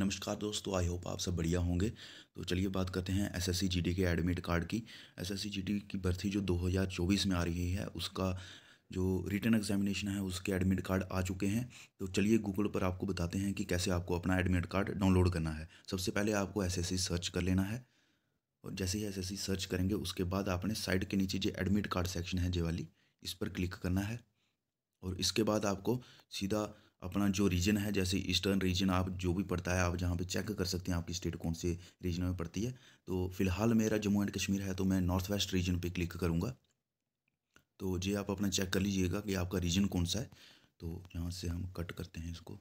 नमस्कार दोस्तों तो आई होप आप सब बढ़िया होंगे तो चलिए बात करते हैं एसएससी जीडी के एडमिट कार्ड की एसएससी जीडी की भर्ती जो 2024 में आ रही है उसका जो रिटर्न एग्जामिनेशन है उसके एडमिट कार्ड आ चुके हैं तो चलिए गूगल पर आपको बताते हैं कि कैसे आपको अपना एडमिट कार्ड डाउनलोड करना है सबसे पहले आपको एस सर्च कर लेना है और जैसे ही एस सर्च करेंगे उसके बाद आपने साइड के नीचे जो एडमिट कार्ड सेक्शन है जे वाली इस पर क्लिक करना है और इसके बाद आपको सीधा अपना जो रीजन है जैसे ईस्टर्न रीजन आप जो भी पड़ता है आप जहाँ पे चेक कर सकते हैं आपकी स्टेट कौन से रीजन में पड़ती है तो फिलहाल मेरा जम्मू एंड कश्मीर है तो मैं नॉर्थ वेस्ट रीजन पे क्लिक करूँगा तो ये आप अपना चेक कर लीजिएगा कि आपका रीजन कौन सा है तो यहाँ से हम कट करते हैं इसको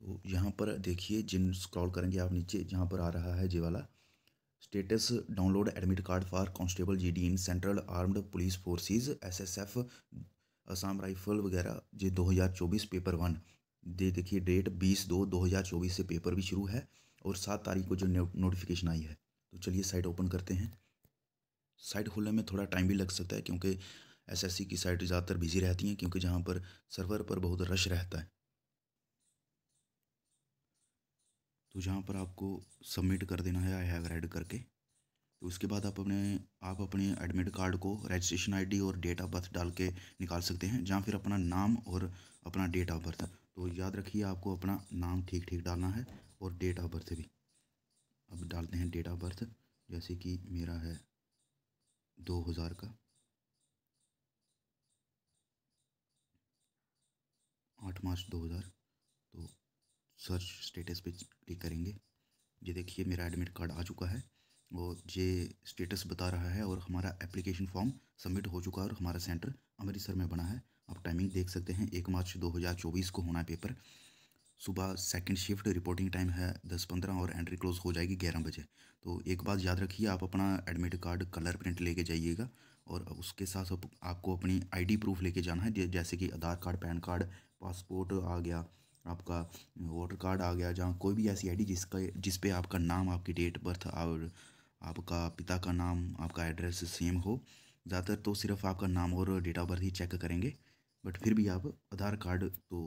तो यहाँ पर देखिए जिन स्क्रॉल करेंगे आप नीचे जहाँ पर आ रहा है जे वाला status download admit card for constable G in central armed police forces SSF Assam rifle वगैरह जो 2024 पेपर वन दे देखिए डेट 20 दो 2024 से पेपर भी शुरू है और सात तारीख को जो नोटिफिकेशन आई है तो चलिए साइट ओपन करते हैं साइट खोलने में थोड़ा टाइम भी लग सकता है क्योंकि एसएससी की साइट ज़्यादातर बिजी रहती हैं क्योंकि जहाँ पर सर्वर पर बहुत रश रहता है तो जहाँ पर आपको सबमिट कर देना है आई हैव रेड करके तो उसके बाद आप अपने आप अपने एडमिट कार्ड को रजिस्ट्रेशन आईडी और डेट ऑफ बर्थ डाल के निकाल सकते हैं जहाँ फिर अपना नाम और अपना डेट ऑफ बर्थ तो याद रखिए आपको अपना नाम ठीक ठीक डालना है और डेट ऑफ बर्थ भी अब डालते हैं डेट ऑफ बर्थ जैसे कि मेरा है दो हज़ार का आठ मार्च दो हज़ार तो सर्च स्टेटस पे क्लिक करेंगे ये देखिए मेरा एडमिट कार्ड आ चुका है वो जे स्टेटस बता रहा है और हमारा एप्लीकेशन फॉर्म सबमिट हो चुका है और हमारा सेंटर अमृतसर में बना है आप टाइमिंग देख सकते हैं एक मार्च 2024 को होना पेपर सुबह सेकंड शिफ्ट रिपोर्टिंग टाइम है दस पंद्रह और एंट्री क्लोज हो जाएगी ग्यारह बजे तो एक बात याद रखिए आप अपना एडमिट कार्ड कलर प्रिंट लेके जाइएगा और उसके साथ आप, आपको अपनी आईडी प्रूफ लेके जाना है जैसे कि Aadhaar card PAN card passport आ गया आपका वोटर कार्ड आ गया जहाँ कोई भी ऐसी आईडी जिसका जिस पे आपका नाम आपकी डेट बर्थ और आपका पिता का नाम आपका एड्रेस सेम हो ज़्यादातर तो सिर्फ आपका नाम और डेट ऑफ बर्थ ही चेक करेंगे बट फिर भी आप आधार कार्ड तो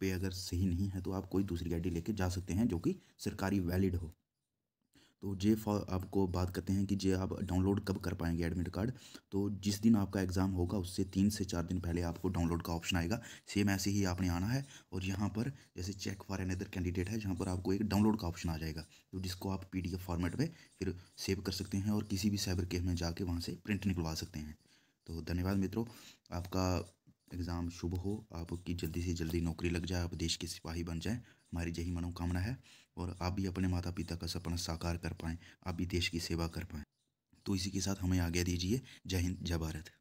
पे अगर सही नहीं है तो आप कोई दूसरी आई डी लेके जा सकते हैं जो कि सरकारी वैलिड हो तो जे फॉर आपको बात करते हैं कि जे आप डाउनलोड कब कर पाएंगे एडमिट कार्ड तो जिस दिन आपका एग्ज़ाम होगा उससे तीन से चार दिन पहले आपको डाउनलोड का ऑप्शन आएगा सेम ऐसे ही आपने आना है और यहाँ पर जैसे check for another candidate है जहाँ पर आपको एक डाउनलोड का ऑप्शन आ जाएगा तो जिसको आप पी फॉर्मेट में फिर सेव कर सकते हैं और किसी भी साइबर केफ में जाके वहाँ से प्रिंट निकलवा सकते हैं तो धन्यवाद मित्रों आपका एग्ज़ाम शुभ हो आपकी जल्दी से जल्दी नौकरी लग जाए आप देश के सिपाही बन जाएँ हमारी यही मनोकामना है और आप भी अपने माता पिता का सपना साकार कर पाएँ आप भी देश की सेवा कर पाएँ तो इसी के साथ हमें आज्ञा दीजिए जय हिंद जय भारत